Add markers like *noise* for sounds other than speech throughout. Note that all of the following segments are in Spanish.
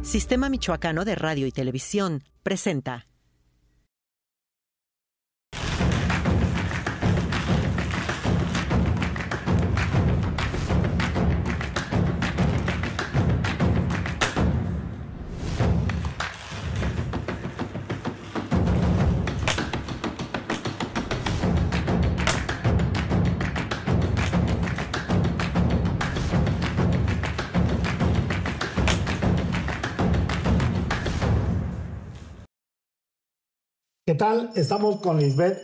Sistema Michoacano de Radio y Televisión presenta ¿Qué tal? Estamos con Lisbeth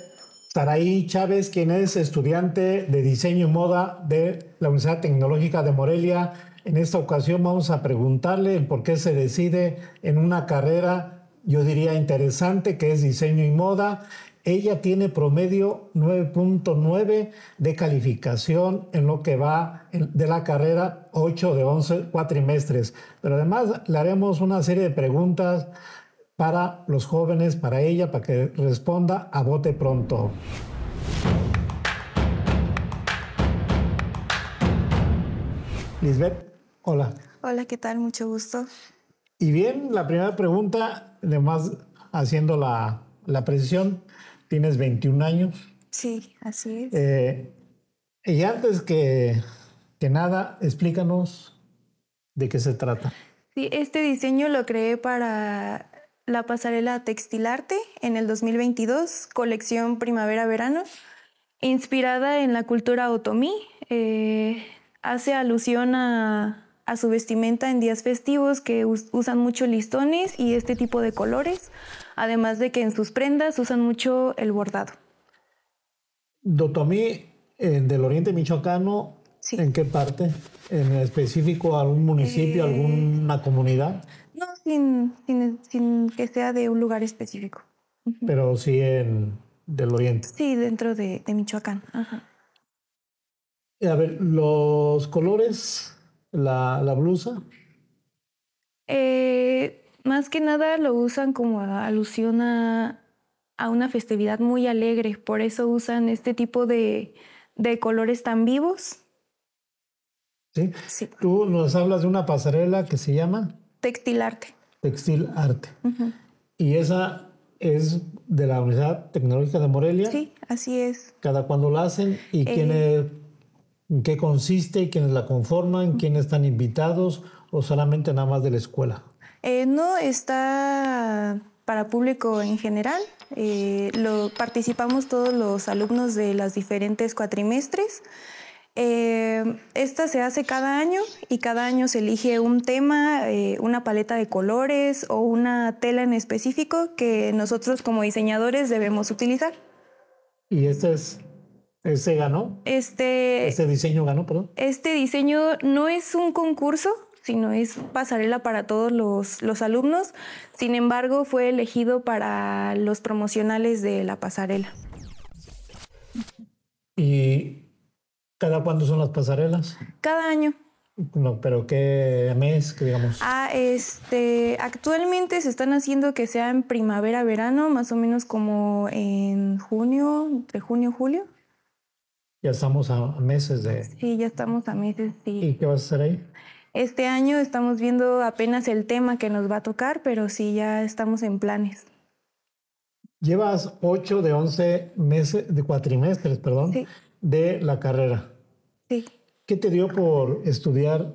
Saraí Chávez, quien es estudiante de diseño y moda de la Universidad Tecnológica de Morelia. En esta ocasión vamos a preguntarle por qué se decide en una carrera, yo diría interesante, que es diseño y moda. Ella tiene promedio 9.9 de calificación en lo que va de la carrera 8 de 11 cuatrimestres. Pero además le haremos una serie de preguntas para los jóvenes, para ella, para que responda a bote pronto. Lisbeth, hola. Hola, ¿qué tal? Mucho gusto. Y bien, la primera pregunta, además haciendo la, precisión, tienes 21 años. Sí, así es. Eh, y antes que, que nada, explícanos de qué se trata. Sí, este diseño lo creé para la pasarela Textilarte en el 2022, colección primavera-verano, inspirada en la cultura otomí, eh, hace alusión a, su vestimenta en días festivos que usan mucho listones y este tipo de colores, además de que en sus prendas usan mucho el bordado. Dotomí del Oriente Michoacano, ¿en qué parte? ¿En específico algún municipio, eh, alguna comunidad? No, sin, sin, que sea de un lugar específico. Pero sí en, del oriente. Sí, dentro de, Michoacán. A ver, los colores, la, blusa. Eh, más que nada lo usan como alusión a, una festividad muy alegre, por eso usan este tipo de, colores tan vivos. ¿Sí? Tú nos hablas de una pasarela que se llama... Textil Arte. Textil Arte. Y esa es de la Universidad Tecnológica de Morelia. Sí, así es. ¿Cada cuándo la hacen? ¿Y quién en qué consiste? ¿Quiénes la conforman? ¿Quiénes están invitados? ¿O solamente nada más de la escuela? Eh, no, está para público en general. Eh, lo, participamos todos los alumnos de las diferentes cuatrimestres. Eh, esta se hace cada año y cada año se elige un tema, eh, una paleta de colores o una tela en específico que nosotros como diseñadores debemos utilizar. Y este es, ese ganó. Este, este diseño ganó, perdón. Este diseño no es un concurso, sino es pasarela para todos los, los alumnos. Sin embargo, fue elegido para los promocionales de la pasarela. Y ¿Cada cuándo son las pasarelas? Cada año. No, pero qué mes, que digamos. Ah, este, actualmente se están haciendo que sea en primavera, verano, más o menos como en junio, entre junio, julio. Ya estamos a meses de. Sí, ya estamos a meses, sí. ¿Y qué vas a hacer ahí? Este año estamos viendo apenas el tema que nos va a tocar, pero sí ya estamos en planes. Llevas 8 de 11 meses, de cuatrimestres, perdón. Sí de la carrera. Sí. ¿Qué te dio por estudiar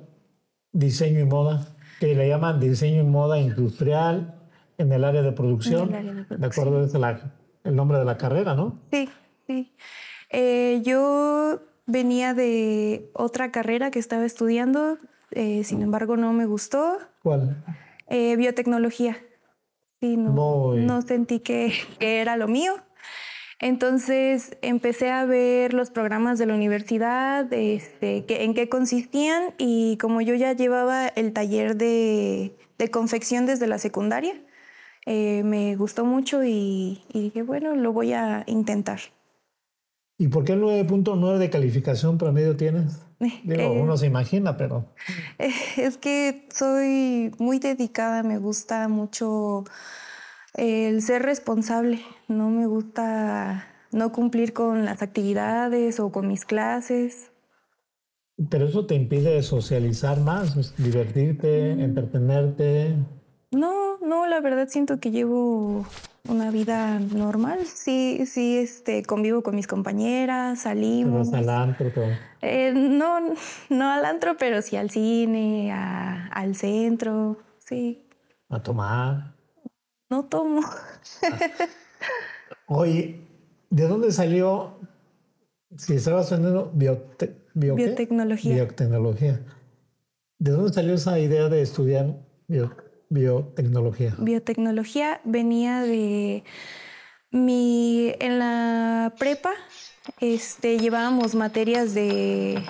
diseño y moda? Que le llaman diseño y moda industrial en el área de producción. de, acuerdo, es el nombre de la carrera, ¿no? Sí, sí. Eh, yo venía de otra carrera que estaba estudiando, eh, sin embargo no me gustó. ¿Cuál? Eh, biotecnología. Sí, no, no sentí que, era lo mío. Entonces empecé a ver los programas de la universidad, este, en qué consistían y como yo ya llevaba el taller de, confección desde la secundaria, eh, me gustó mucho y, dije, bueno, lo voy a intentar. ¿Y por qué el 9.9 de calificación promedio tienes? *laughs* Digo, eh, uno se imagina, pero... Eh, es que soy muy dedicada, me gusta mucho el ser responsable. No me gusta no cumplir con las actividades o con mis clases. Pero eso te impide socializar más, divertirte, mm. entretenerte. No, no, la verdad siento que llevo una vida normal. Sí, sí, este, convivo con mis compañeras, salimos. ¿Vas al antro? Eh, no, no al antro, pero sí al cine, al centro, sí. A tomar no tomo. *laughs* Oye, ¿de dónde salió? Si estabas vendiendo biotecnología. ¿De dónde salió esa idea de estudiar biotecnología? Biotecnología venía de mi. En la prepa este, llevábamos materias de,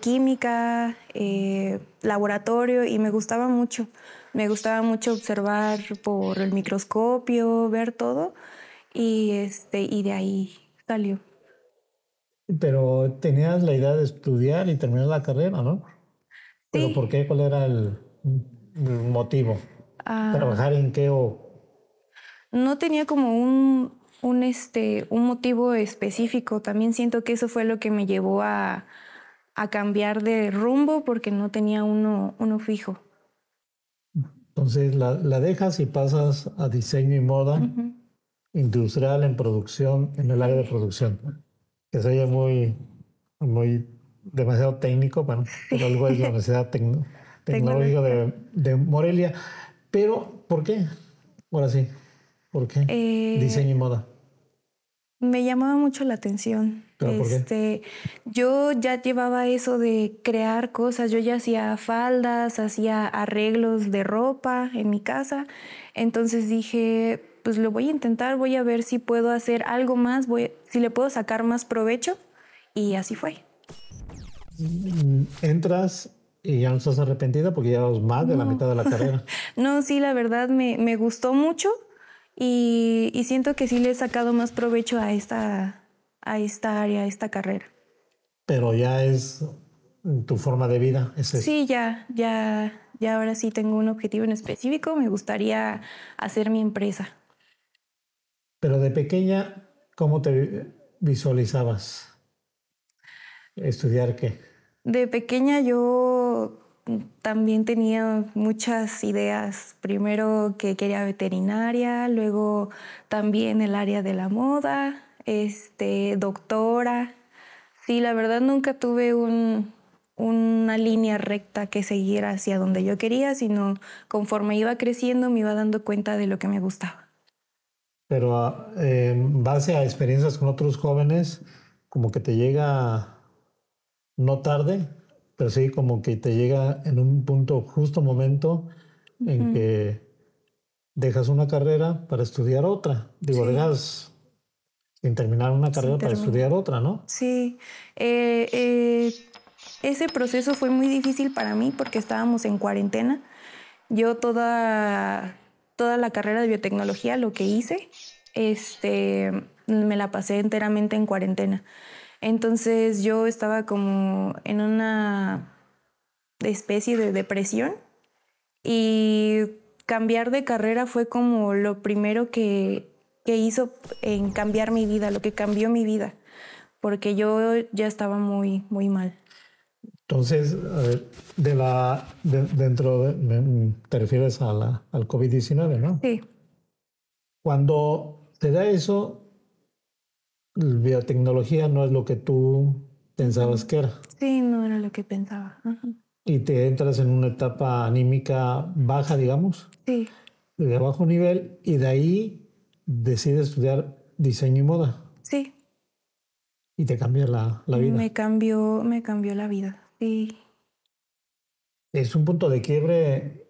química, eh, laboratorio y me gustaba mucho me gustaba mucho observar por el microscopio, ver todo y, este, y de ahí salió. Pero tenías la idea de estudiar y terminar la carrera, ¿no? Sí. ¿Pero por qué? ¿Cuál era el, motivo? Ah. ¿Trabajar en qué o...? No tenía como un, un, este, un motivo específico. También siento que eso fue lo que me llevó a, a cambiar de rumbo porque no tenía uno, uno fijo. Entonces la, dejas y pasas a diseño y moda industrial en producción, en el área de producción. Que sería muy, muy demasiado técnico, bueno, *laughs* pero algo es la Universidad *laughs* Tecnológica de, Morelia. Pero, ¿por qué? Ahora sí, ¿por qué? Eh, diseño y moda. Me llamaba mucho la atención este, yo ya llevaba eso de crear cosas, yo ya hacía faldas, hacía arreglos de ropa en mi casa, entonces dije, pues lo voy a intentar, voy a ver si puedo hacer algo más, si le puedo sacar más provecho y así fue. Mm, entras y ya no estás arrepentida porque llevas más de la mitad de la carrera. *laughs* no, sí, la verdad me, me gustó mucho y, y siento que sí le he sacado más provecho a esta a esta área, a esta carrera. Pero ya es tu forma de vida. sí, ya, ya, ya ahora sí tengo un objetivo en específico. Me gustaría hacer mi empresa. Pero de pequeña, ¿cómo te visualizabas? ¿Estudiar qué? De pequeña yo también tenía muchas ideas. Primero que quería veterinaria, luego también el área de la moda, este, doctora. Sí, la verdad nunca tuve una línea recta que siguiera hacia donde yo quería, sino conforme iba creciendo me iba dando cuenta de lo que me gustaba. Pero ah, base a experiencias con otros jóvenes, como que te llega, no tarde, pero sí como que te llega en un punto justo momento en que dejas una carrera para estudiar otra. Digo, sí sin terminar una carrera para estudiar otra, ¿no? Sí. Eh, eh, ese proceso fue muy difícil para mí porque estábamos en cuarentena. Yo toda, toda la carrera de biotecnología, lo que hice, este, me la pasé enteramente en cuarentena. Entonces yo estaba como en una especie de depresión y cambiar de carrera fue como lo primero que ¿Qué hizo en cambiar mi vida, lo que cambió mi vida, porque yo ya estaba muy, muy mal. Entonces, a ver, de la, dentro de, te refieres a la, al COVID-19, ¿no? Sí. Cuando te da eso, la biotecnología no es lo que tú pensabas que era. Sí, no era lo que pensaba. Y te entras en una etapa anímica baja, digamos. Sí. De bajo nivel, y de ahí decide estudiar diseño y moda. Sí. Y te cambió la, vida. Me cambió, me cambió la vida, sí. Es un punto de quiebre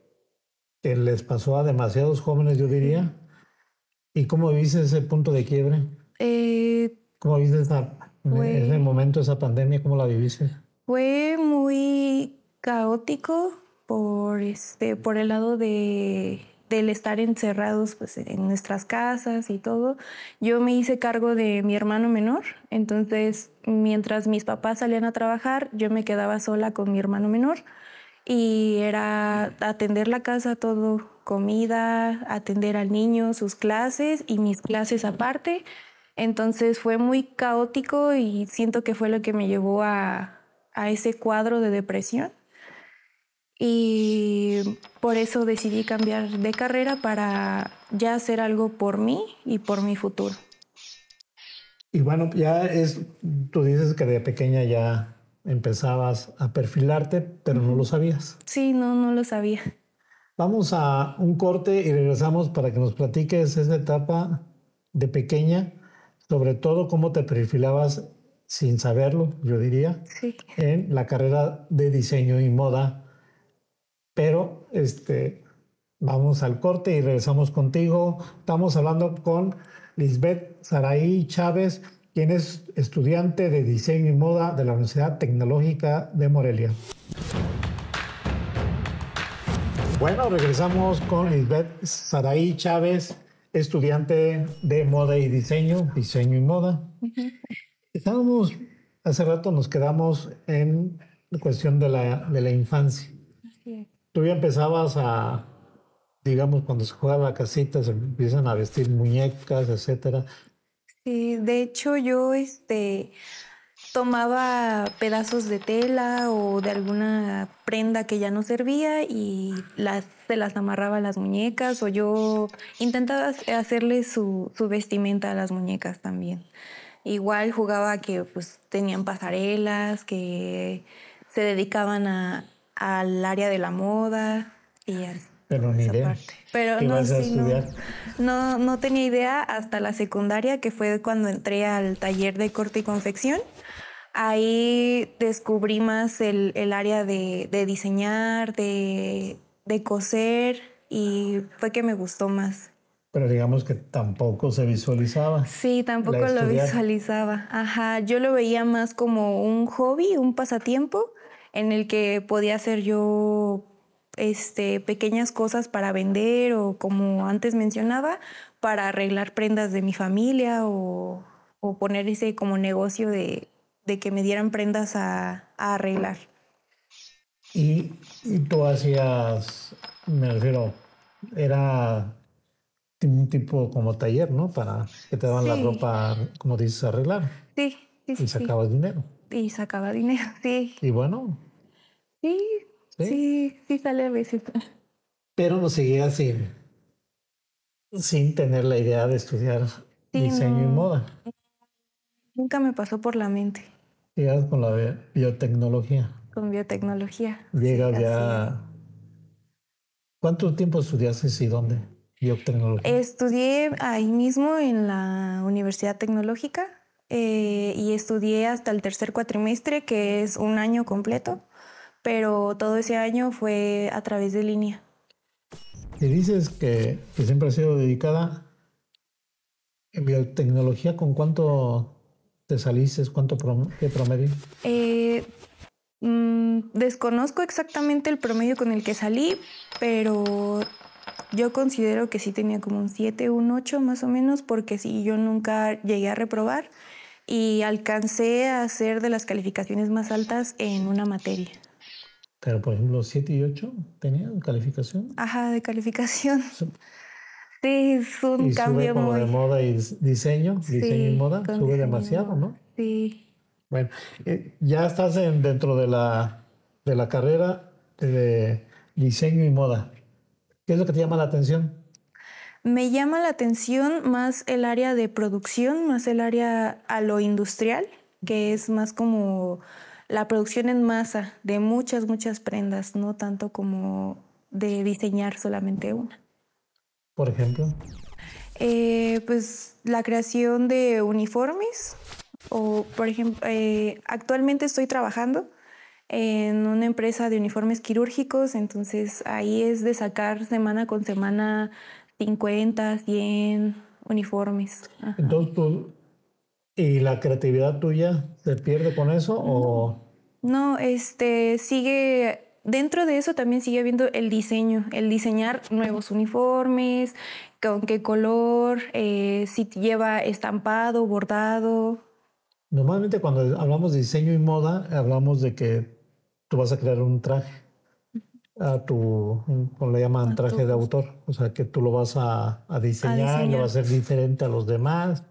que les pasó a demasiados jóvenes, yo diría. ¿Y cómo viviste ese punto de quiebre? Eh, ¿Cómo viviste ese momento, esa pandemia? ¿Cómo la viviste? Fue muy caótico por, este, por el lado de del estar encerrados pues, en nuestras casas y todo, yo me hice cargo de mi hermano menor. Entonces, mientras mis papás salían a trabajar, yo me quedaba sola con mi hermano menor y era atender la casa todo, comida, atender al niño, sus clases y mis clases aparte. Entonces fue muy caótico y siento que fue lo que me llevó a ese cuadro de depresión y por eso decidí cambiar de carrera para ya hacer algo por mí y por mi futuro. Y bueno, ya es, tú dices que de pequeña ya empezabas a perfilarte, pero no lo sabías. Sí, no, no lo sabía. Vamos a un corte y regresamos para que nos platiques esa etapa de pequeña, sobre todo cómo te perfilabas sin saberlo, yo diría, sí. en la carrera de diseño y moda pero este, vamos al corte y regresamos contigo. Estamos hablando con Lisbeth Saraí Chávez, quien es estudiante de diseño y moda de la Universidad Tecnológica de Morelia. Bueno, regresamos con Lisbeth Saraí Chávez, estudiante de moda y diseño, diseño y moda. Estábamos, hace rato nos quedamos en la cuestión de la, de la infancia. Así tú ya empezabas a, digamos, cuando se jugaba la casita, se empiezan a vestir muñecas, etcétera. Sí, de hecho yo este, tomaba pedazos de tela o de alguna prenda que ya no servía y las, se las amarraba a las muñecas o yo intentaba hacerle su, su vestimenta a las muñecas también. Igual jugaba que pues, tenían pasarelas, que se dedicaban a, al área de la moda y Pero ni idea. Parte. Pero no, vas a estudiar? No, no, no, tenía idea hasta la secundaria, que fue cuando entré al taller de corte y confección. Ahí descubrí más el, el área de, de diseñar, de, de coser, y fue que me gustó más. Pero digamos que tampoco se visualizaba. Sí, tampoco lo visualizaba. Ajá, yo lo veía más como un hobby, un pasatiempo en el que podía hacer yo este, pequeñas cosas para vender o como antes mencionaba, para arreglar prendas de mi familia o, poner ese como negocio de, que me dieran prendas a, arreglar. ¿Y, tú hacías, me refiero, era un tipo como taller, ¿no? Para que te daban la ropa, como dices, arreglar. Sí, sí, sí. Y sacabas dinero y sacaba dinero, *laughs* sí. Y bueno. Sí, sí, sí, sale a visitar. Pero lo seguía sin, sin tener la idea de estudiar diseño y moda. Nunca me pasó por la mente. Llegas con la biotecnología. Con biotecnología. Llegas ya. ¿Cuánto tiempo estudiaste y dónde? Biotecnología. Estudié ahí mismo en la Universidad Tecnológica eh, y estudié hasta el tercer cuatrimestre, que es un año completo, pero todo ese año fue a través de línea. Y dices que, siempre has sido dedicada en biotecnología, ¿con cuánto te saliste? ¿Cuánto qué promedio? Eh, mm, desconozco exactamente el promedio con el que salí, pero yo considero que sí tenía como un 7, un 8 más o menos, porque sí, yo nunca llegué a reprobar y alcancé a hacer de las calificaciones más altas en una materia. Pero, por ejemplo, 7 y 8 tenían calificación. Ajá, de calificación. *laughs* Sí, es un cambio sube muy... de moda y diseño, diseño y moda, sube demasiado, ¿no? Sí. Bueno, eh, ya estás en, dentro de la, de la carrera de diseño y moda. ¿Qué es lo que te llama la atención? Me llama la atención más el área de producción, más el área a lo industrial, que es más como la producción en masa de muchas, muchas prendas, no tanto como de diseñar solamente una. Por ejemplo. Eh, pues la creación de uniformes o, por ejemplo, eh, actualmente estoy trabajando en una empresa de uniformes quirúrgicos, entonces ahí es de sacar semana con semana 50, 100 uniformes. Entonces, ¿y la creatividad tuya se pierde con eso no. o...? No, este, sigue dentro de eso también sigue habiendo el diseño, el diseñar nuevos uniformes, con qué color, eh, si lleva estampado, bordado. Normalmente cuando hablamos de diseño y moda, hablamos de que tú vas a crear un traje a tu, como le llaman, traje de autor. O sea, que tú lo vas a, diseñar, lo vas a hacer diferente a los demás.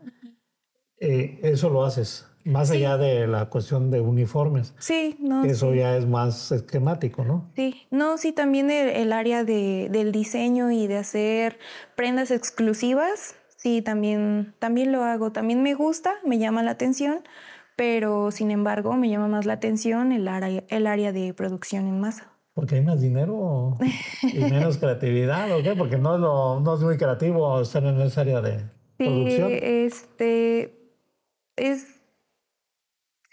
Eh, eso lo haces, más allá de la cuestión de uniformes. Sí, no. Eso ya es más esquemático, ¿no? Sí, no, sí, también el, área de, del diseño y de hacer prendas exclusivas, sí, también, también lo hago. También me gusta, me llama la atención, pero sin embargo me llama más la atención el área, el área de producción en masa. Porque hay más dinero y menos creatividad, ¿o qué? Porque no es, muy creativo estar en esa área de producción. Este, es,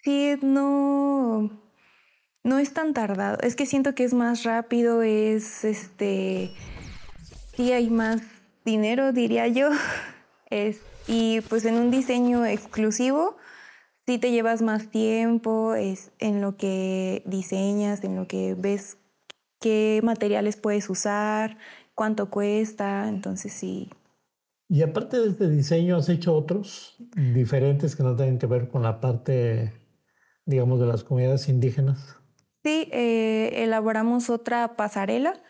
sí, no, es tan tardado. Es que siento que es más rápido, es, este, sí hay más dinero, diría yo. *laughs* Es, y pues en un diseño exclusivo, sí te llevas más tiempo es en lo que diseñas, en lo que ves qué materiales puedes usar, cuánto cuesta, entonces sí. Y aparte de este diseño, ¿has hecho otros diferentes que no tienen que ver con la parte, digamos, de las comunidades indígenas? Sí, eh, elaboramos otra pasarela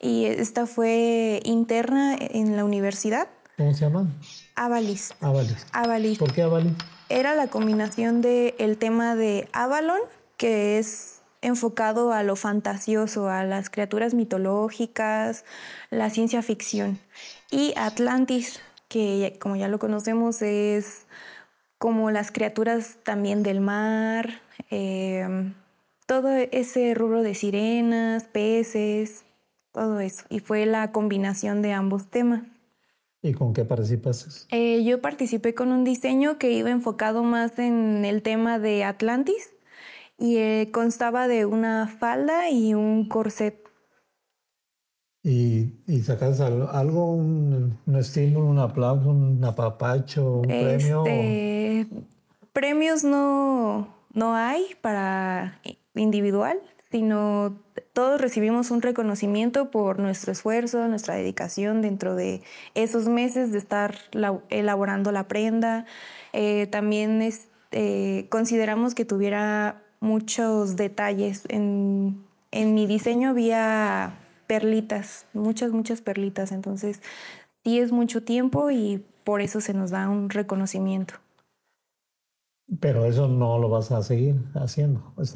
y esta fue interna en la universidad. ¿Cómo se llama? Avalis. Avalis. ¿Por qué Avalis? Era la combinación del el tema de Avalon, que es enfocado a lo fantasioso, a las criaturas mitológicas, la ciencia ficción. Y Atlantis, que como ya lo conocemos es como las criaturas también del mar, em, todo ese rubro de sirenas, peces, todo eso. Y fue la combinación de ambos temas. ¿Y con qué participas eh, yo participé con un diseño que iba enfocado más en el tema de Atlantis y eh, constaba de una falda y un corset. ¿Y, y sacas algo, un, estímulo, un aplauso, un apapacho, un premio? Este, premios no, no hay para individual, sino todos recibimos un reconocimiento por nuestro esfuerzo, nuestra dedicación dentro de esos meses de estar elaborando la prenda. Eh, también eh, consideramos que tuviera muchos detalles. En, mi diseño había perlitas, muchas, muchas perlitas. Entonces, sí es mucho tiempo y por eso se nos da un reconocimiento. Pero eso no lo vas a seguir haciendo, es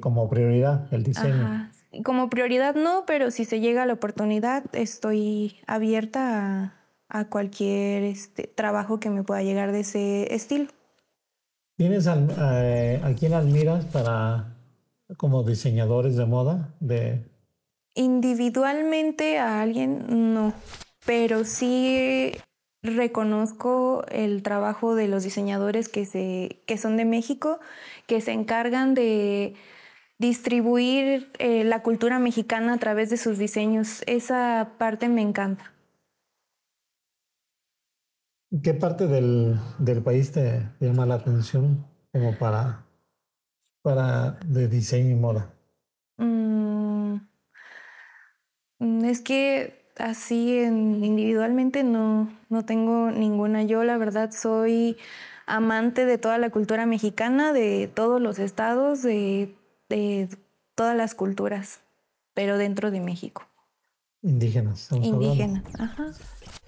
como prioridad el diseño. Como prioridad no, pero si se llega la oportunidad, estoy abierta a, cualquier este, trabajo que me pueda llegar de ese estilo. ¿Tienes eh, a quién admiras para como diseñadores de moda? De... Individualmente a alguien no, pero sí reconozco el trabajo de los diseñadores que, se, son de México, que se encargan de distribuir eh, la cultura mexicana a través de sus diseños. Esa parte me encanta. ¿Qué parte del, país te llama la atención como para, para de diseño y moda? Mm, es que así individualmente no, no tengo ninguna. Yo la verdad soy amante de toda la cultura mexicana, de todos los estados, de todas las culturas, pero dentro de México. Indígenas. Indígenas, ajá.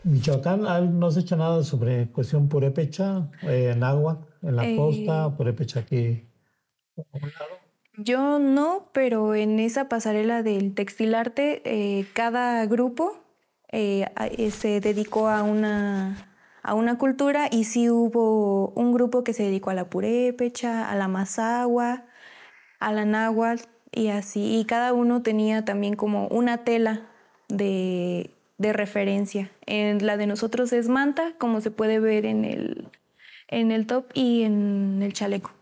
Michoacán, ¿no has hecho nada sobre cuestión purépecha eh, en agua, en la eh, costa, purépecha aquí? Yo no, pero en esa pasarela del textilarte, arte eh, cada grupo se dedicó a una, a una cultura y sí hubo un grupo que se dedicó a la purépecha, a la mazagua, a la náhuatl y así. Y cada uno tenía también como una tela de, referencia. En la de nosotros es manta, como se puede ver en el, en el top y en el chaleco.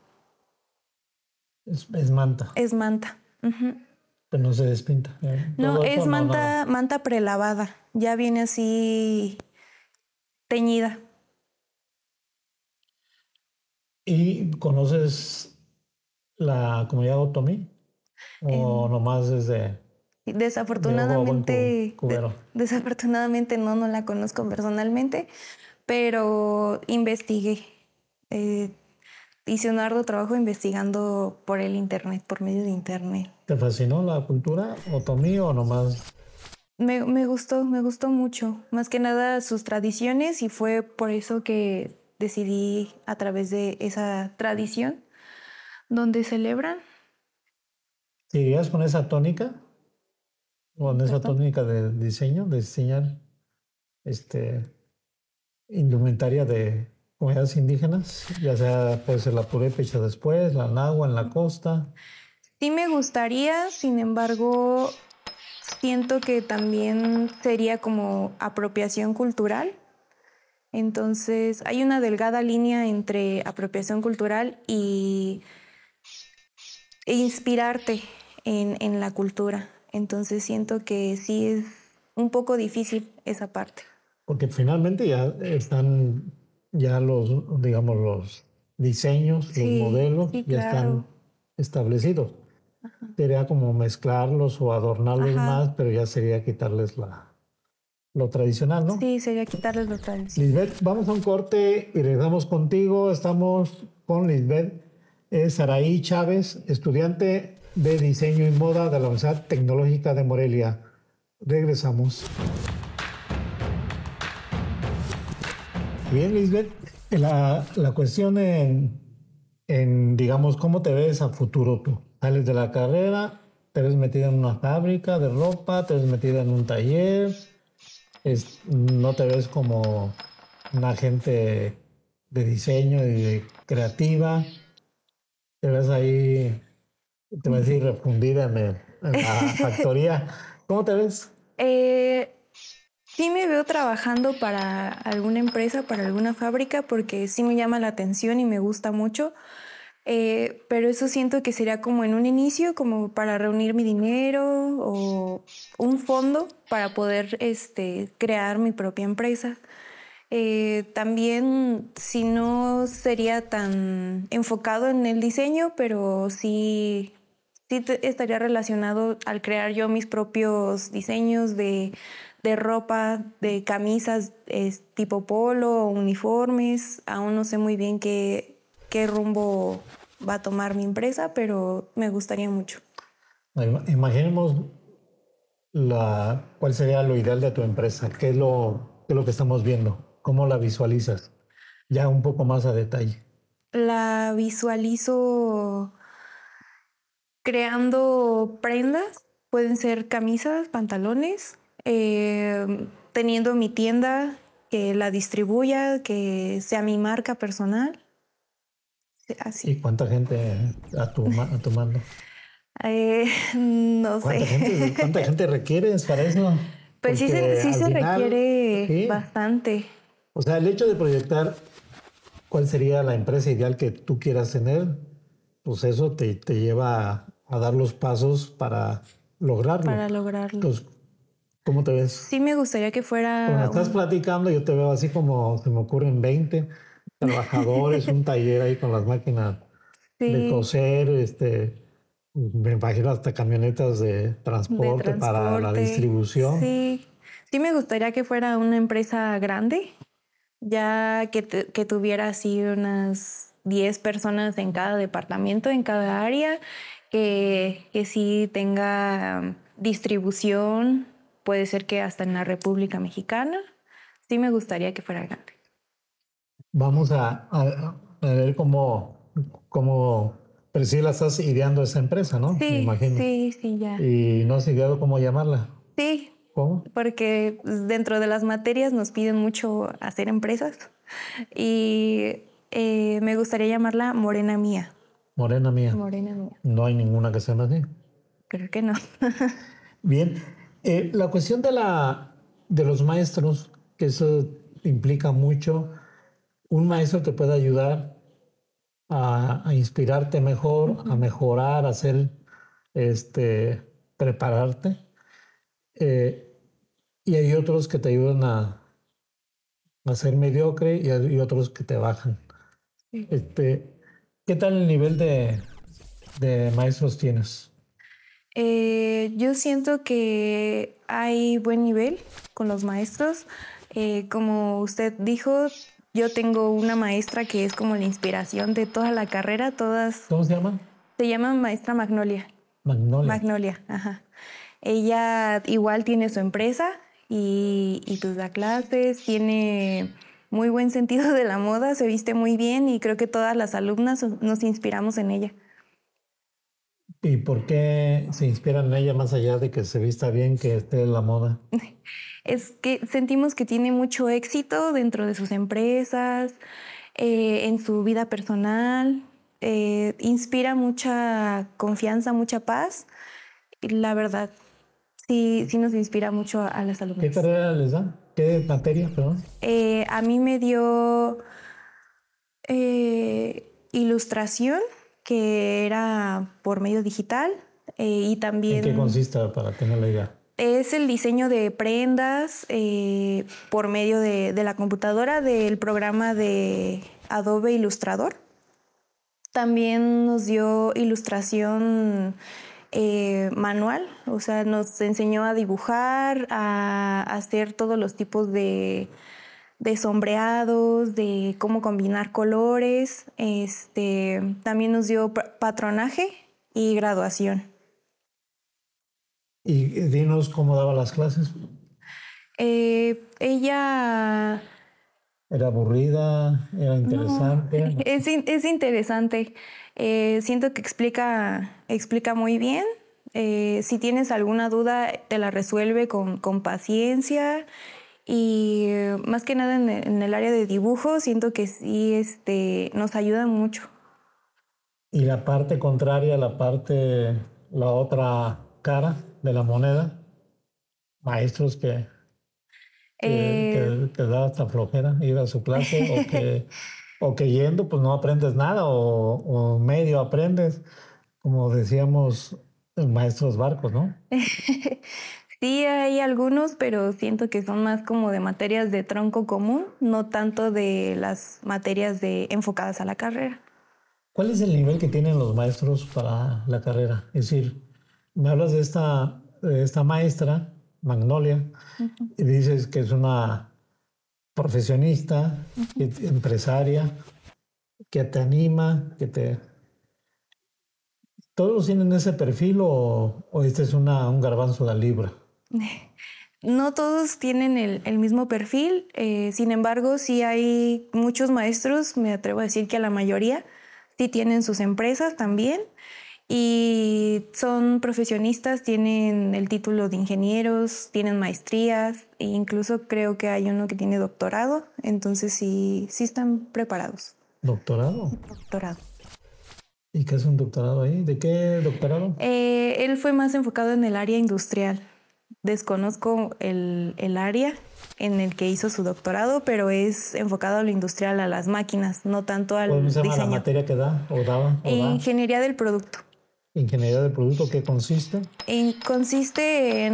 Es, manta. Es manta. Pero no se despinta. No, es manta, manta prelavada. Ya viene así teñida. ¿Y conoces la comunidad Otomí? ¿O nomás desde Desafortunadamente, desafortunadamente no, no la conozco personalmente, pero investigué. Eh, hice un arduo trabajo investigando por el internet, por medio de internet. ¿Te fascinó la cultura otomí o nomás? Me, me gustó, me gustó mucho. Más que nada sus tradiciones y fue por eso que decidí a través de esa tradición donde celebran. ¿Sigues con esa tónica? con esa técnica de diseño, de diseñar este, indumentaria de comunidades indígenas, ya sea puede ser la purépecha después, la nagua en la costa. Sí me gustaría, sin embargo, siento que también sería como apropiación cultural. Entonces, hay una delgada línea entre apropiación cultural y e inspirarte en la cultura. Entonces siento que sí es un poco difícil esa parte. Porque finalmente ya están, ya los, digamos, los diseños, los modelos ya están establecidos. Sería como mezclarlos o adornarlos más, pero ya sería quitarles la, lo tradicional, ¿no? Sí, sería quitarles lo tradicional. Lisbeth, vamos a un corte y regresamos contigo. Estamos con Lisbeth Saraí Chávez, estudiante de Diseño y Moda de la Universidad Tecnológica de Morelia. Regresamos. Bien, Lisbeth, la, cuestión en, en, digamos, cómo te ves a futuro tú. Sales de la carrera, te ves metida en una fábrica de ropa, te ves metida en un taller, es, no te ves como una gente de diseño y de creativa, te ves ahí te voy a decir refundida en, la *laughs* factoría. ¿Cómo te ves? Eh, sí me veo trabajando para alguna empresa, para alguna fábrica, porque sí me llama la atención y me gusta mucho. Eh, pero eso siento que sería como en un inicio, como para reunir mi dinero o un fondo para poder este, crear mi propia empresa. Eh, también, si no sería tan enfocado en el diseño, pero sí sí estaría relacionado al crear yo mis propios diseños de, de ropa, de camisas tipo polo uniformes. Aún no sé muy bien qué, qué rumbo va a tomar mi empresa, pero me gustaría mucho. Imaginemos la, cuál sería lo ideal de tu empresa, qué es lo, qué es lo que estamos viendo, cómo la visualizas, ya un poco más a detalle. La visualizo creando prendas, pueden ser camisas, pantalones, eh, teniendo mi tienda que la distribuya, que sea mi marca personal. ¿Y cuánta gente a tu, mando? *laughs* Eh, no sé. ¿Cuánta gente requieres para eso? Pues sí se, requiere bastante. O sea, el hecho de proyectar cuál sería la empresa ideal que tú quieras tener, pues eso te, lleva a, dar los pasos para lograrlo. Para lograrlo. ¿Cómo te ves? Sí, me gustaría que fuera. Cuando pues, estás platicando, yo te veo así como se me ocurren 20 trabajadores, un taller ahí con las máquinas de coser, este, pues, me imagino hasta camionetas de transporte, para la distribución. Sí, sí me gustaría que fuera una empresa grande, ya que, que tuviera así unas 10 personas en cada departamento, en cada área, que, que sí tenga um, distribución, puede ser que hasta en la República Mexicana. Sí me gustaría que fuera grande. Vamos a, a, ver cómo, cómo Priscila estás ideando esa empresa, ¿no? Sí, sí, sí, ya. Y no has ideado cómo llamarla. Sí, ¿Cómo? Porque dentro de las materias nos piden mucho hacer empresas y eh, me gustaría llamarla Morena Mía. Morena Mía. Morena Mía. No hay ninguna que sea más así. Creo que no. *laughs* Bien, eh, la cuestión de, la, de los maestros, que eso implica mucho, un maestro te puede ayudar a, inspirarte mejor, a mejorar, a hacer, este, prepararte. Eh, y hay otros que te ayudan a, a ser mediocre y hay otros que te bajan. Este, ¿Qué tal el nivel de, maestros tienes? Eh, yo siento que hay buen nivel con los maestros. Eh, como usted dijo, yo tengo una maestra que es como la inspiración de toda la carrera, todas... ¿Cómo se llama? Se llama maestra Magnolia. Magnolia. Magnolia, ajá. Ella igual tiene su empresa y, y pues da clases, tiene muy buen sentido de la moda, se viste muy bien y creo que todas las alumnas nos inspiramos en ella. ¿Y por qué se inspiran en ella más allá de que se vista bien, que esté en la moda? *laughs* Es que sentimos que tiene mucho éxito dentro de sus empresas, eh, en su vida personal, eh, inspira mucha confianza, mucha paz. la verdad, sí, sí nos inspira mucho a, las alumnas. ¿Qué carrera les dan? ¿Qué materia, perdón? Eh, a mí me dio eh, ilustración, que era por medio digital, eh, y también... ¿En qué consiste para tener la idea? Es el diseño de prendas por medio de, de la computadora del programa de Adobe Illustrator. También nos dio ilustración eh, manual, o sea, nos enseñó a dibujar, a, hacer todos los tipos de, sombreados, de cómo combinar colores. Este, también nos dio patronaje y graduación. ¿Y eh, dinos cómo daba las clases? Eh, ella ¿Era aburrida? ¿Era interesante? *laughs* es, interesante. Eh, siento que explica, explica muy bien. Eh, si tienes alguna duda, te la resuelve con, paciencia. Y eh, más que nada en el, área de dibujo, siento que sí este, nos ayuda mucho. ¿Y la parte contraria, la parte, la otra cara de la moneda? Maestros que que, eh, da hasta flojera ir a su clase o *laughs* que, o que yendo pues no aprendes nada o, medio aprendes, como decíamos maestros barcos, ¿no? *laughs* sí, hay algunos, pero siento que son más como de materias de tronco común, no tanto de las materias de, enfocadas a la carrera. ¿Cuál es el nivel que tienen los maestros para la carrera? Es decir, me hablas de esta, de esta maestra Magnolia, y dices que es una profesionista, empresaria, que te anima, que te... ¿Todos tienen ese perfil o, este es un garbanzo de libra? *laughs* No todos tienen el, mismo perfil, eh, sin embargo, sí hay muchos maestros, me atrevo a decir que a la mayoría, sí tienen sus empresas también y son profesionistas, tienen el título de ingenieros, tienen maestrías e incluso creo que hay uno que tiene doctorado, entonces sí, sí están preparados. ¿Doctorado? Doctorado. ¿Y qué es un doctorado ahí? ¿De qué doctorado? Eh, él fue más enfocado en el área industrial. Desconozco el, el área en el que hizo su doctorado, pero es enfocado a lo industrial, a las máquinas, no tanto al la materia que da o daba? Ingeniería del producto ingeniería de producto, ¿qué consiste? consiste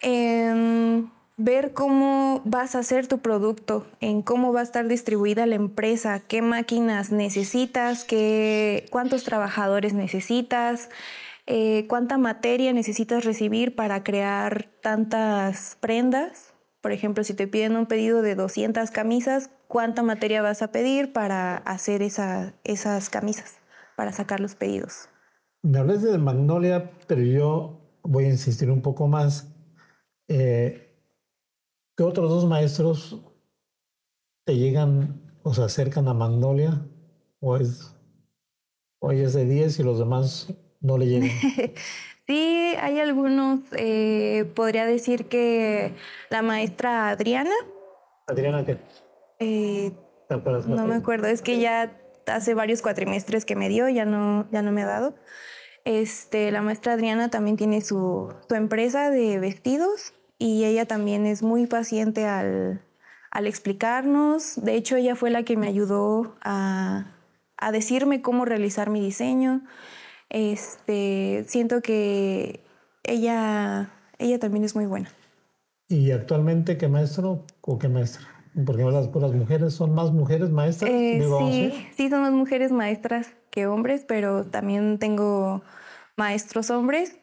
en, ver cómo vas a hacer tu producto, en cómo va a estar distribuida la empresa, qué máquinas necesitas, cuántos trabajadores necesitas, eh, cuánta materia necesitas recibir para crear tantas prendas. Por ejemplo, si te piden un pedido de 200 camisas, ¿cuánta materia vas a pedir para hacer esas camisas? para sacar los pedidos. Me hablas de Magnolia, pero yo voy a insistir un poco más. Eh, ¿Qué otros dos maestros te llegan o se acercan a Magnolia? ¿O es, o es de 10 y los demás no le llegan? *laughs* sí, hay algunos. Eh, podría decir que la maestra Adriana. ¿Adriana qué? Eh, no me acuerdo, es que ya hace varios cuatrimestres que me dio, ya no, ya no me ha dado. Este, la maestra Adriana también tiene su, su empresa de vestidos y ella también es muy paciente al, al explicarnos. De hecho, ella fue la que me ayudó a, decirme cómo realizar mi diseño. Este, siento que ella, ella también es muy buena. ¿Y actualmente qué maestro o qué maestra? Porque las, mujeres son más mujeres maestras. Eh, sí, ¿sí? son más mujeres maestras que hombres, pero también tengo maestros hombres.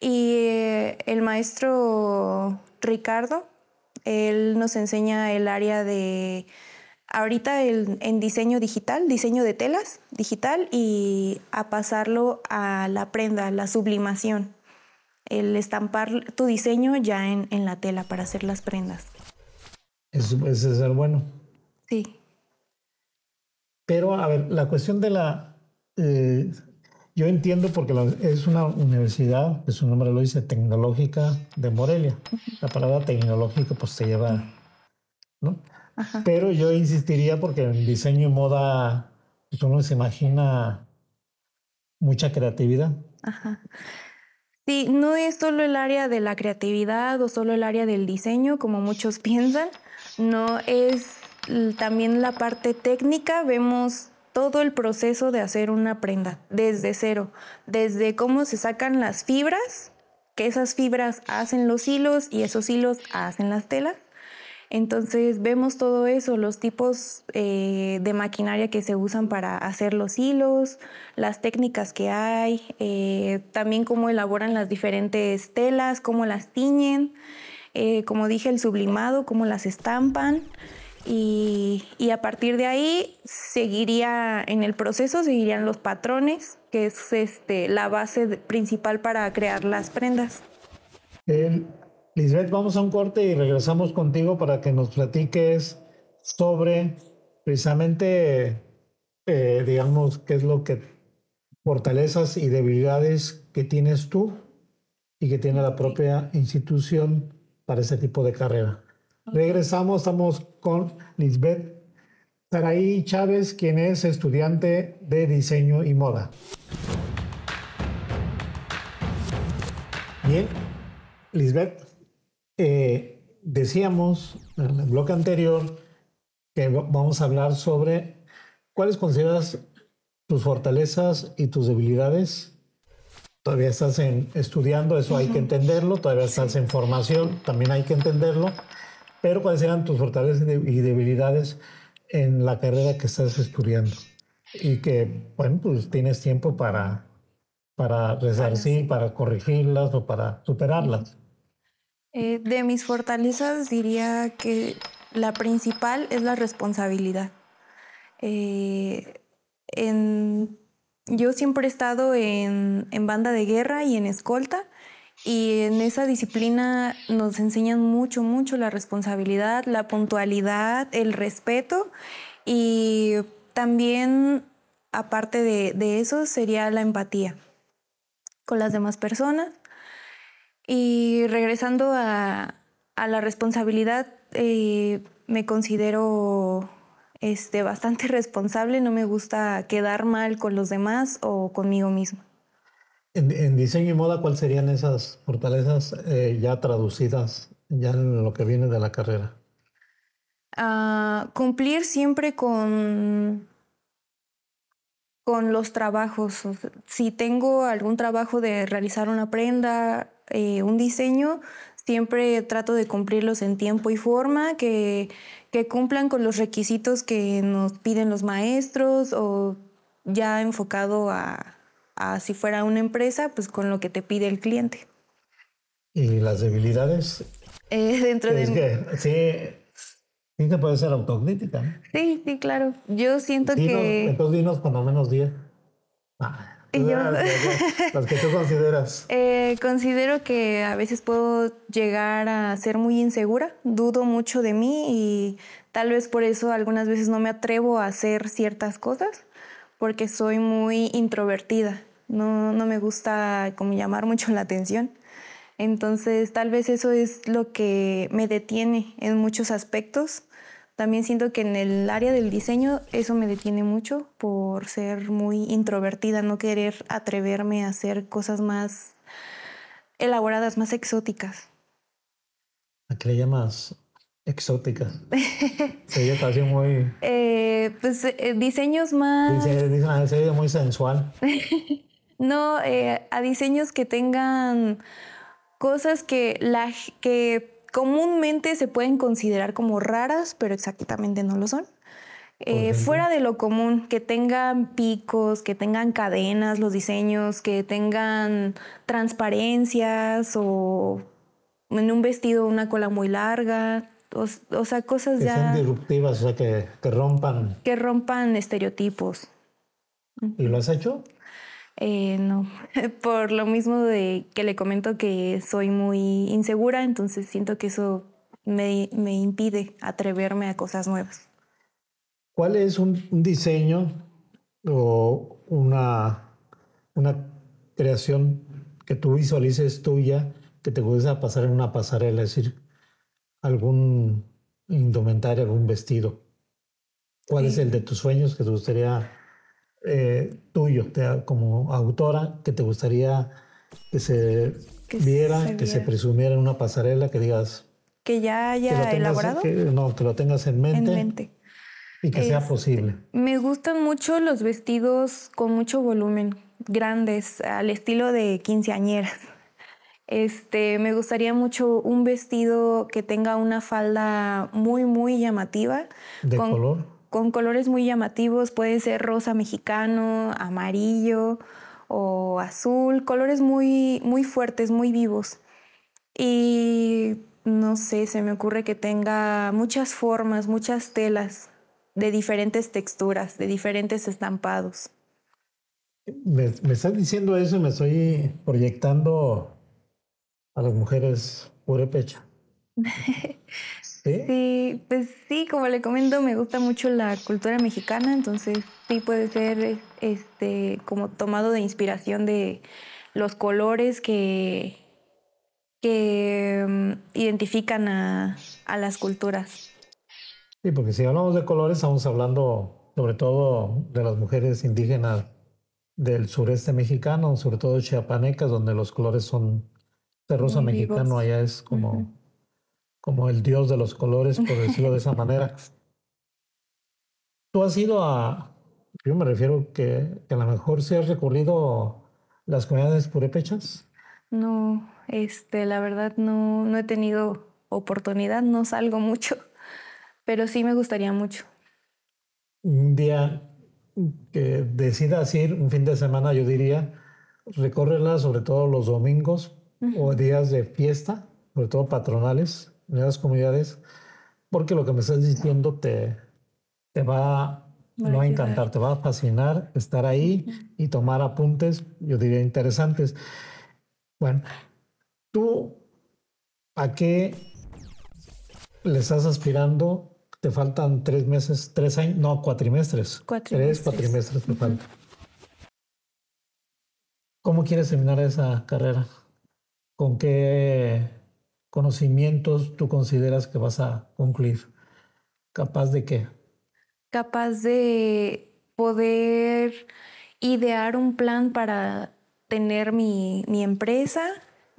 Y eh, el maestro Ricardo, él nos enseña el área de ahorita el, en diseño digital, diseño de telas digital y a pasarlo a la prenda, la sublimación, el estampar tu diseño ya en la tela para hacer las prendas. Eso puede ser bueno. Sí. Pero, a ver, la cuestión de la... Eh, yo entiendo porque es una universidad, que pues, su nombre lo dice, tecnológica de Morelia. La palabra tecnológica pues se lleva, ¿no? Pero yo insistiría porque en diseño y moda pues, uno se imagina mucha creatividad. Ajá. Sí, no es solo el área de la creatividad o solo el área del diseño, como muchos *laughs* piensan. No, es también la parte técnica, vemos todo el proceso de hacer una prenda desde cero, desde cómo se sacan las fibras, que esas fibras hacen los hilos y esos hilos hacen las telas. Entonces vemos todo eso, los tipos eh, de maquinaria que se usan para hacer los hilos, las técnicas que hay, eh, también cómo elaboran las diferentes telas, cómo las tiñen. Eh, como dije, el sublimado, cómo las estampan. Y, a partir de ahí seguiría en el proceso, seguirían los patrones, que es este, la base principal para crear las prendas. Lisbeth, vamos a un corte y regresamos contigo para que nos platiques sobre precisamente, eh, digamos, qué es lo que fortalezas y debilidades que tienes tú y que tiene la propia institución para ese tipo de carrera. Regresamos, estamos con Lisbeth Sarai Chávez, quien es estudiante de diseño y moda. Bien, Lisbeth, eh, decíamos en el bloque anterior que vamos a hablar sobre cuáles consideras tus fortalezas y tus debilidades todavía estás en, estudiando, eso hay que entenderlo, todavía estás en formación, también hay que entenderlo, pero cuáles eran tus fortalezas y debilidades en la carrera que estás estudiando y que, bueno, pues tienes tiempo para, para resarcir, para corregirlas o para superarlas. Eh, de mis fortalezas diría que la principal es la responsabilidad. Eh, en yo siempre he estado en, banda de guerra y en escolta. Y en esa disciplina nos enseñan mucho, mucho la responsabilidad, la puntualidad, el respeto y también, aparte de, eso, sería la empatía con las demás personas. Y regresando a, la responsabilidad, eh, me considero este, bastante *laughs* responsable, no me gusta quedar mal con los demás o conmigo misma. En, diseño y moda, ¿cuáles serían esas fortalezas eh, ya traducidas ya en lo que viene de la carrera? Ah, cumplir siempre con, con los trabajos. Si tengo algún trabajo de realizar una prenda, eh, un diseño, Siempre trato de cumplirlos en tiempo y forma, que, cumplan con los requisitos que nos piden los maestros o ya enfocado a, si fuera una empresa, pues con lo que te pide el cliente. ¿Y las debilidades? Eh, dentro de... sí, sí puede ser autocrítica. Sí, sí, claro. Yo siento que... Entonces dinos cuando menos 10. Y ah, *laughs* Las, que tú consideras. Eh, considero que a veces puedo llegar a ser muy insegura, dudo mucho de mí y tal vez por eso algunas veces no me atrevo a hacer ciertas cosas porque soy muy introvertida, no, no me gusta como llamar mucho la atención. Entonces tal vez eso es lo que me detiene en muchos aspectos también siento que en el área del diseño eso me detiene mucho por ser muy introvertida, no querer atreverme a hacer cosas más elaboradas, más exóticas. ¿A qué le llamas exótica. *laughs* casi muy. Eh, pues eh, diseños más. Dicen ah, muy sensual. *laughs* no, eh, a diseños que tengan cosas que la que comúnmente se pueden considerar como raras, pero exactamente no lo son. Eh, fuera de lo común, que tengan picos, que tengan cadenas los diseños, que tengan transparencias o en un vestido una cola muy larga, o, sea, cosas que ya... Sean disruptivas, o sea, que rompan... Que rompan estereotipos. ¿Y lo has hecho? Eh, no, *laughs* por lo mismo de que le comento que soy muy insegura, entonces siento que eso me, me impide atreverme a cosas nuevas. ¿Cuál es un, diseño o una, una creación que tú visualices tuya que te gusta pasar en una pasarela? Es decir, algún indumentario, algún vestido. ¿Cuál es el de tus sueños que te gustaría eh, tuyo, como autora, que te gustaría que se viera, que se presumiera en una pasarela, que digas... Que ya haya elaborado. no, te lo tengas en mente. Y que sea este, posible. Me gustan mucho los vestidos con mucho volumen, grandes, al estilo de quinceañeras. Este, me gustaría mucho un vestido que tenga una falda muy, muy llamativa. ¿De color? con colores muy llamativos, puede ser rosa mexicano, amarillo o azul, colores muy, muy fuertes, muy vivos. Y no sé, se me ocurre que tenga muchas formas, muchas telas de diferentes texturas, de diferentes estampados. Me, estás diciendo eso y me estoy proyectando a las mujeres purepecha. *laughs* ¿Sí? pues sí, como le comento, me gusta mucho la cultura mexicana, entonces sí puede ser este, como tomado de inspiración de los colores que, mm, identifican a, las culturas. Sí, porque si hablamos de colores, estamos hablando sobre todo de las mujeres indígenas del sureste mexicano, sobre todo chiapanecas, donde los colores son de rosa mexicano, allá es como como el dios de los colores, por decirlo de esa manera. Tú has ido a, yo me refiero que, que a lo mejor se ha recorrido las comunidades purépechas. No, este, la verdad no, no he tenido oportunidad, no salgo mucho, pero sí me gustaría mucho. Un día que decidas ir, un fin de semana yo diría, recórrela sobre todo los domingos o días de fiesta, sobre todo patronales, en comunidades, porque lo que me estás diciendo te, te va, a encantar, te va a fascinar estar ahí y tomar apuntes, yo diría interesantes. Bueno, ¿tú a qué le estás aspirando? Te faltan tres meses, tres años, no, cuatrimestres. cuatrimestres. Tres cuatrimestres te faltan. ¿Cómo quieres terminar esa carrera? ¿Con qué conocimientos tú consideras que vas a cumplir? ¿Capaz de qué? Capaz de poder idear un plan para tener mi, empresa,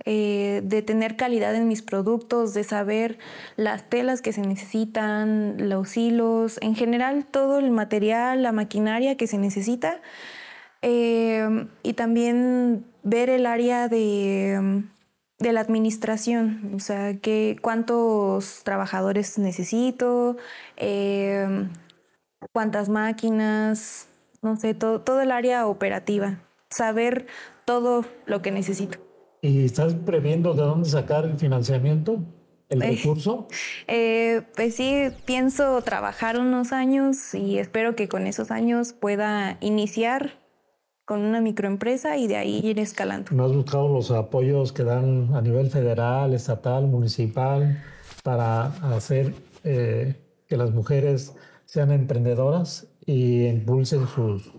eh, de tener calidad en mis productos, de saber las telas que se necesitan, los hilos, en general todo el material, la maquinaria que se necesita. Eh, y también ver el área de de la administración, o sea, que, cuántos trabajadores necesito, eh, cuántas máquinas, no sé, todo, el área operativa, saber todo lo que necesito. ¿Y estás previendo de dónde sacar el financiamiento, el eh, recurso? *laughs* Eh, pues sí, pienso trabajar unos años y espero que con esos años pueda iniciar con una microempresa y de ahí ir escalando. ¿No has buscado los apoyos que dan a nivel federal, estatal, municipal para hacer eh, que las mujeres sean emprendedoras y impulsen sus,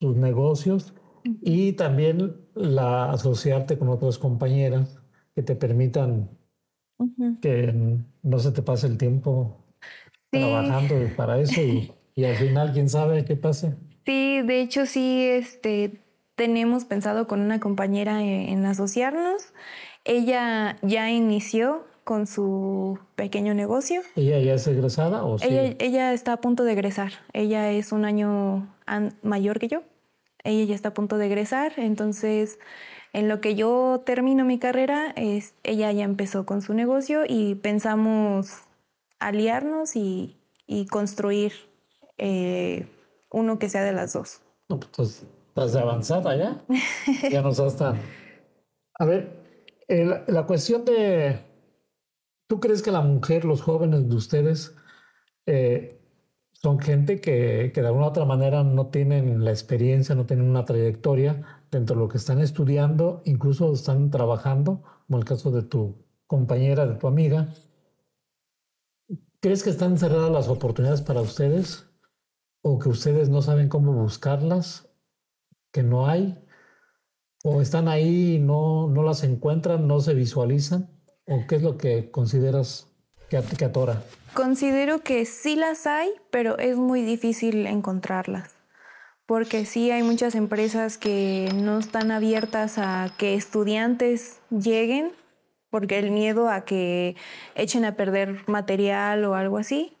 sus negocios? Y también la, asociarte con otras compañeras que te permitan que no se te pase el tiempo trabajando para eso y, y al final quién sabe qué pase. Sí, de hecho sí, este, tenemos pensado con una compañera e-, en, asociarnos. Ella ya inició con su pequeño negocio. ¿Ella ya es egresada o ella, está a punto de egresar. Ella es un año mayor que yo. Ella ya está a punto de egresar. Entonces, en lo que yo termino mi carrera, es, ella ya empezó con su negocio y pensamos aliarnos y, construir eh, uno que sea de las dos. No, pues estás de avanzada ya. *laughs* ya nos has A ver, la cuestión de. ¿Tú crees que la mujer, los jóvenes de ustedes, eh, son gente que, que, de alguna u otra manera no tienen la experiencia, no tienen una trayectoria dentro de lo que están estudiando, incluso están trabajando, como el caso de tu compañera, de tu amiga? ¿Crees que están cerradas las oportunidades para ustedes? o que ustedes no saben cómo buscarlas, que no hay, o están ahí y no, no las encuentran, no se visualizan, o qué es lo que consideras que, que atora? Considero que sí las hay, pero es muy difícil encontrarlas porque sí hay muchas empresas que no están abiertas a que estudiantes lleguen, porque el miedo a que echen a perder material o algo así.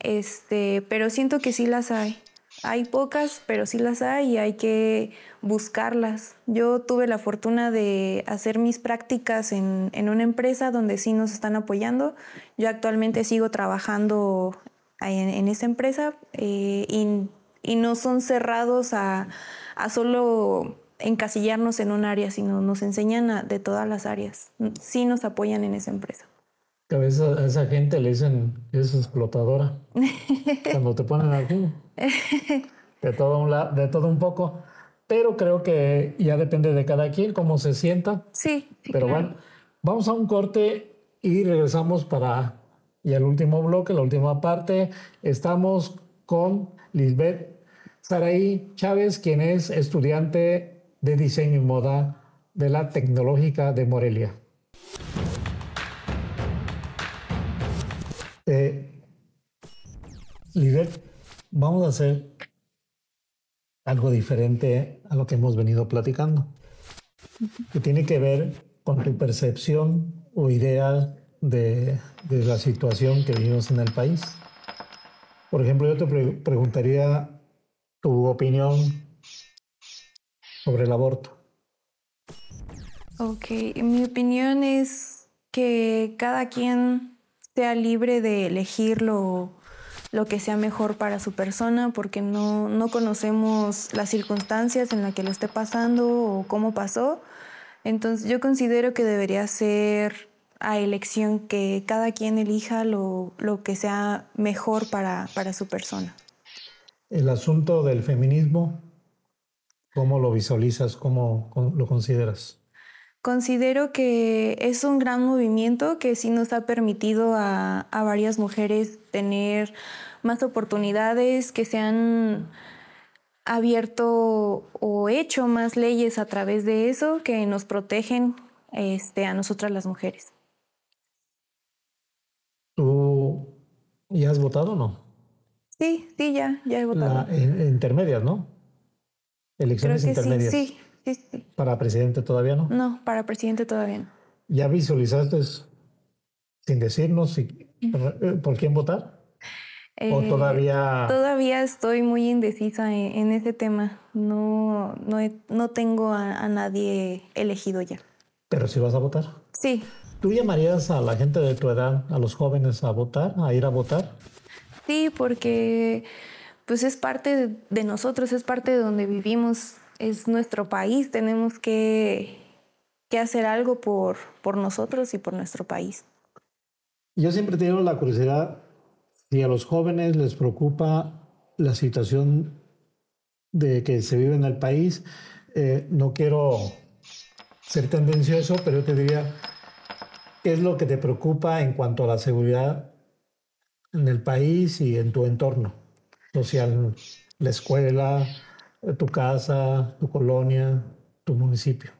Este, pero siento que sí las hay. Hay pocas, pero sí las hay y hay que buscarlas. Yo tuve la fortuna de hacer mis prácticas en, una empresa donde sí nos están apoyando. Yo actualmente sigo trabajando en, esa empresa eh, y, no son cerrados a, solo encasillarnos en un área, sino nos enseñan de todas las áreas. Sí nos apoyan en esa empresa a esa gente le dicen, es explotadora. *laughs* cuando te ponen aquí. De todo, un de todo un poco. Pero creo que ya depende de cada quien cómo se sienta. Sí. pero bueno, vamos a un corte y regresamos para y el último bloque, la última parte. Estamos con Lisbeth Saraí Chávez, quien es estudiante de diseño y moda de la Tecnológica de Morelia. Líder, vamos a hacer algo diferente a lo que hemos venido platicando, que tiene que ver con tu percepción o idea de, la situación que vivimos en el país. Por ejemplo, yo te preguntaría tu opinión sobre el aborto. Ok, mi opinión es que cada quien sea libre de elegirlo lo que sea mejor para su persona porque no, no conocemos las circunstancias en las que lo esté pasando o cómo pasó. Entonces yo considero que debería ser a elección que cada quien elija lo, lo que sea mejor para, para su persona. El asunto del feminismo, ¿cómo lo visualizas? ¿Cómo lo consideras? Considero que es un gran movimiento que sí nos ha permitido a, varias mujeres tener más oportunidades, que se han abierto o hecho más leyes a través de eso que nos protegen este, a nosotras las mujeres. ¿Tú ya has votado o no? Sí, sí, ya, he votado. en, intermedias, ¿no? Elecciones intermedias. Sí, sí. ¿Para presidente todavía no? No, para presidente todavía no. ¿Ya visualizaste, sin decirnos, eh, por quién votar? Eh, todavía...? Todavía estoy muy indecisa e-, en, ese tema. No, no, tengo a, nadie elegido ya. ¿Pero si vas a votar? Sí. ¿Tú llamarías a la gente de tu edad, a los jóvenes, a votar, a ir a votar? Sí, porque pues es parte de nosotros, es parte de donde vivimos es nuestro país, tenemos que, hacer algo por, por nosotros y por nuestro país. Yo siempre he tenido la curiosidad si a los jóvenes les preocupa la situación de que se vive en el país. Eh, no quiero ser tendencioso, pero yo te diría, ¿qué es lo que te preocupa en cuanto a la seguridad en el país y en tu entorno social? La escuela, tu casa, tu colonia, tu municipio?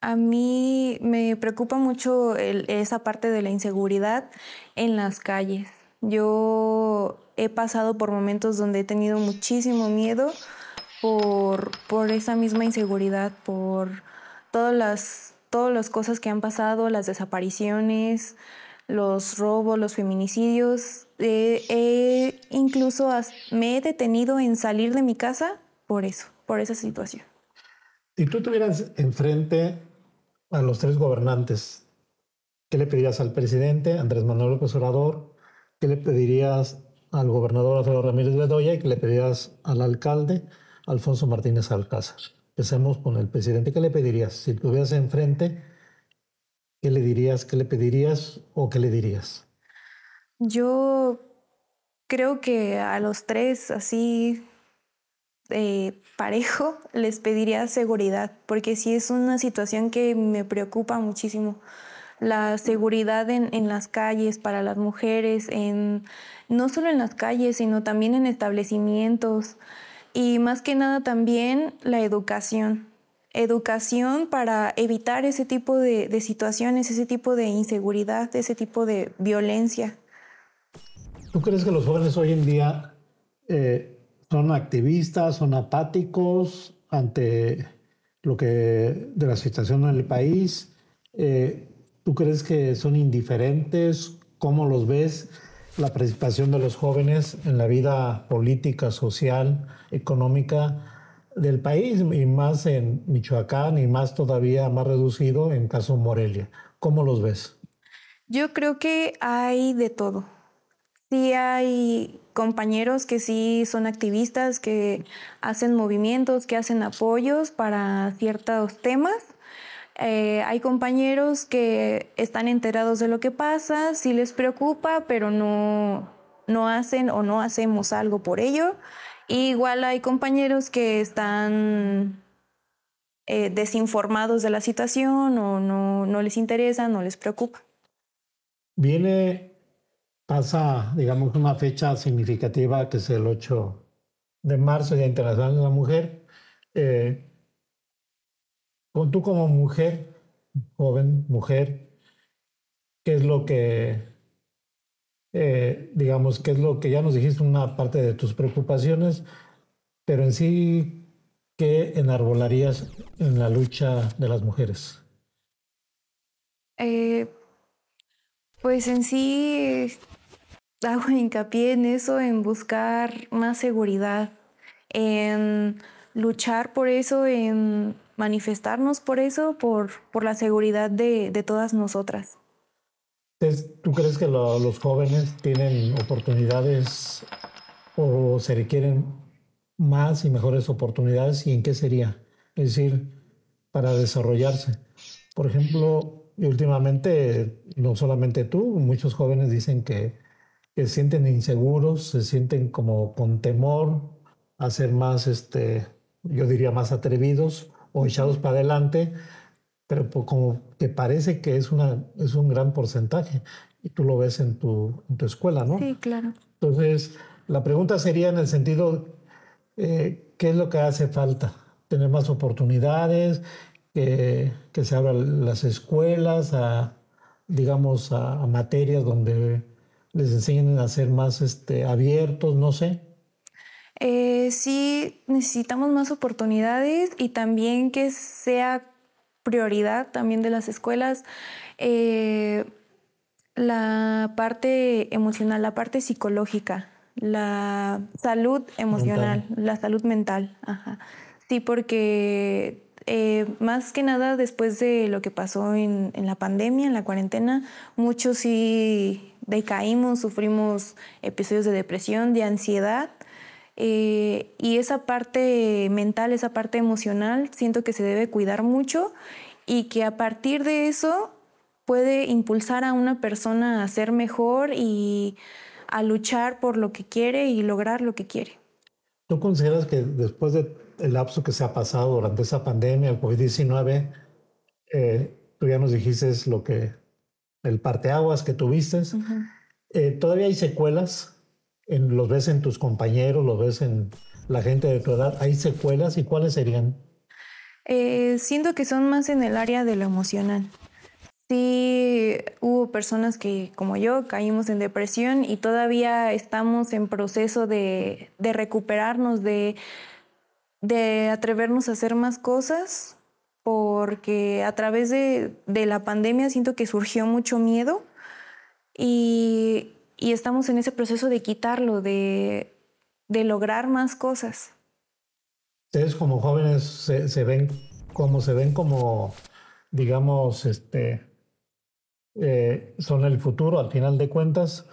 A mí me preocupa mucho esa parte de la inseguridad en las calles. Yo he pasado por momentos donde he tenido muchísimo miedo por, por esa misma inseguridad, por todas las, cosas que han pasado, las desapariciones, los robos, los feminicidios. Eh, incluso me he detenido en salir de mi casa por eso, por esa situación. Si tú tuvieras enfrente a los tres gobernantes, ¿qué le pedirías al presidente Andrés Manuel López Obrador? ¿Qué le pedirías al gobernador Alfredo Ramírez Bedoya y qué le pedirías al alcalde Alfonso Martínez Alcázar? Empecemos con el presidente. ¿Qué le pedirías? Si tuvieras enfrente, ¿qué le dirías? ¿Qué le pedirías o qué le dirías? Yo creo que a los tres así eh, parejo, les pediría seguridad, porque sí es una situación que me preocupa muchísimo. La seguridad en, en las calles para las mujeres, en, no solo en las calles, sino también en establecimientos y más que nada también la educación. Educación para evitar ese tipo de, de situaciones, ese tipo de inseguridad, ese tipo de violencia. ¿Tú crees que los jóvenes hoy en día eh, son activistas, son apáticos ante lo que de la situación en el país. Eh, ¿Tú crees que son indiferentes? ¿Cómo los ves? La participación de los jóvenes en la vida política, social, económica del país y más en Michoacán y más todavía más reducido en caso Morelia. ¿Cómo los ves? Yo creo que hay de todo. Sí hay compañeros que sí son activistas, que hacen movimientos, que hacen apoyos para ciertos temas. Eh, hay compañeros que están enterados de lo que pasa, sí les preocupa, pero no, no hacen o no hacemos algo por ello. igual hay compañeros que están eh, desinformados de la situación o no, no les interesa, no les preocupa. Viene pasa, digamos, una fecha significativa que es el 8 de marzo, ya Internacional de la Mujer. Eh, con tú como mujer, joven mujer, ¿qué es lo que, eh, digamos, qué es lo que ya nos dijiste una parte de tus preocupaciones, pero en sí, ¿qué enarbolarías en la lucha de las mujeres? Eh, pues en sí hago hincapié en eso, en buscar más seguridad, en luchar por eso, en manifestarnos por eso, por, por la seguridad de, de todas nosotras. ¿Tú crees que los jóvenes tienen oportunidades o se requieren más y mejores oportunidades y en qué sería? Es decir, para desarrollarse. Por ejemplo, y últimamente, no solamente tú, muchos jóvenes dicen que, se sienten inseguros, se sienten como con temor a ser más, este, yo diría, más atrevidos o echados para adelante, pero como que parece que es, una, es un gran porcentaje. Y tú lo ves en tu, en tu escuela, ¿no? Sí, claro. Entonces, la pregunta sería en el sentido, eh, ¿qué es lo que hace falta? Tener más oportunidades, eh, que, se abran las escuelas a, digamos, a, materias donde les enseñen a ser más este, abiertos, no sé. Eh, sí, necesitamos más oportunidades y también que sea prioridad también de las escuelas eh, la parte emocional, la parte psicológica, la salud emocional, la salud mental. Sí, porque eh, más que nada después de lo que pasó en, la pandemia, en la cuarentena, muchos sí decaímos, sufrimos episodios de depresión, de ansiedad. Eh, y esa parte mental, esa parte emocional, siento que se debe cuidar mucho y que a partir de eso puede impulsar a una persona a ser mejor y a luchar por lo que quiere y lograr lo que quiere. ¿Tú consideras que después de el lapso que se ha pasado durante esa pandemia, el COVID-19, eh, tú ya nos dijiste lo que, el parteaguas que tuviste. Eh, todavía hay secuelas, en, los ves en tus compañeros, los ves en la gente de tu edad, ¿hay secuelas y cuáles serían? Eh, siento que son más en el área de lo emocional. Sí, hubo personas que, como yo, caímos en depresión y todavía estamos en proceso de recuperarnos, de de atrevernos a hacer más cosas, porque a través de, la pandemia siento que surgió mucho miedo y, estamos en ese proceso de quitarlo, de, lograr más cosas. Ustedes como jóvenes se, ven como se ven como, digamos, este, eh, son el futuro al final de cuentas.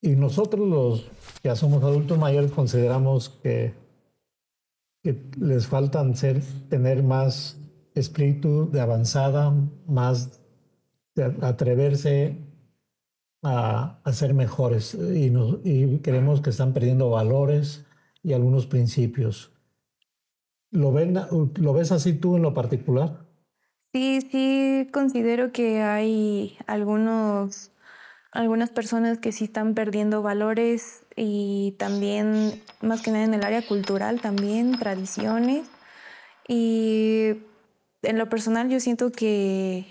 Y nosotros los que ya somos adultos mayores consideramos que que les faltan ser, tener más espíritu de avanzada, más atreverse a, a ser mejores y, nos, y creemos que están perdiendo valores y algunos principios. ¿Lo, ¿Lo ves así tú en lo particular? Sí, sí, considero que hay algunos algunas personas que sí están perdiendo valores y también, más que nada en el área cultural, también tradiciones. Y en lo personal yo siento que,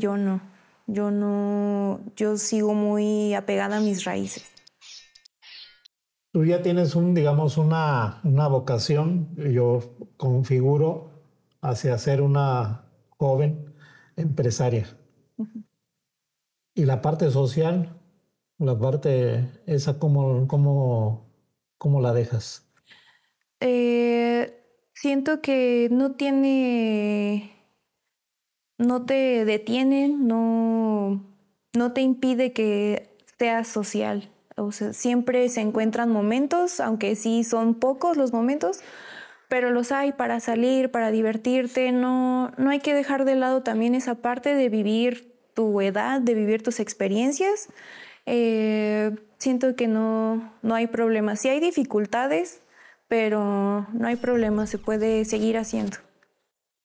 yo no, yo no, yo sigo muy apegada a mis raíces. Tú ya tienes un, digamos, una, una vocación, yo configuro hacia ser una joven empresaria. Y la parte social, la parte esa, ¿cómo, cómo, cómo la dejas? Eh, siento que no tiene, no te detiene, no, no te impide que seas social. O sea, siempre se encuentran momentos, aunque sí son pocos los momentos, pero los hay para salir, para divertirte, no, no hay que dejar de lado también esa parte de vivir tu edad, de vivir tus experiencias. Eh, siento que no, no hay problemas. Sí hay dificultades, pero no hay problema, se puede seguir haciendo.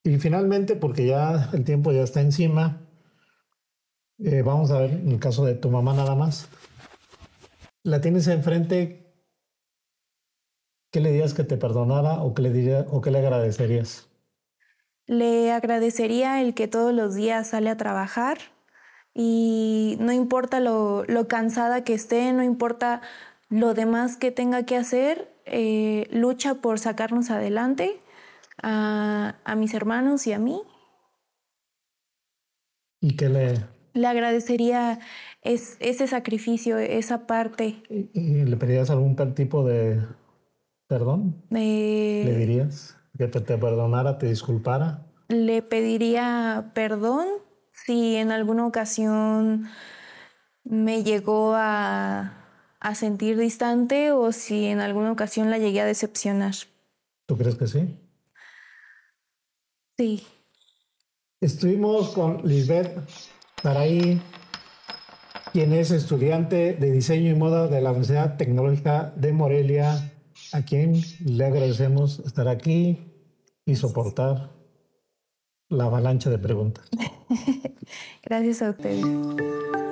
Y finalmente, porque ya el tiempo ya está encima, eh, vamos a ver en el caso de tu mamá nada más. La tienes enfrente, ¿qué le dirías que te perdonara o que le, diría, o qué le agradecerías? Le agradecería el que todos los días sale a trabajar, y no importa lo, lo cansada que esté, no importa lo demás que tenga que hacer, eh, lucha por sacarnos adelante a, a, mis hermanos y a mí. ¿Y qué le...? Le agradecería es, ese sacrificio, esa parte. ¿Y, le pedirías algún tipo de perdón? Eh, ¿Le dirías que te perdonara, te disculpara? Le pediría perdón si en alguna ocasión me llegó a, sentir distante o si en alguna ocasión la llegué a decepcionar. ¿Tú crees que sí? Sí. Estuvimos con Lisbeth Taraí, quien es estudiante de diseño y moda de la Universidad Tecnológica de Morelia, a quien le agradecemos estar aquí y soportar la avalancha de preguntas. *laughs* Gracias a ustedes.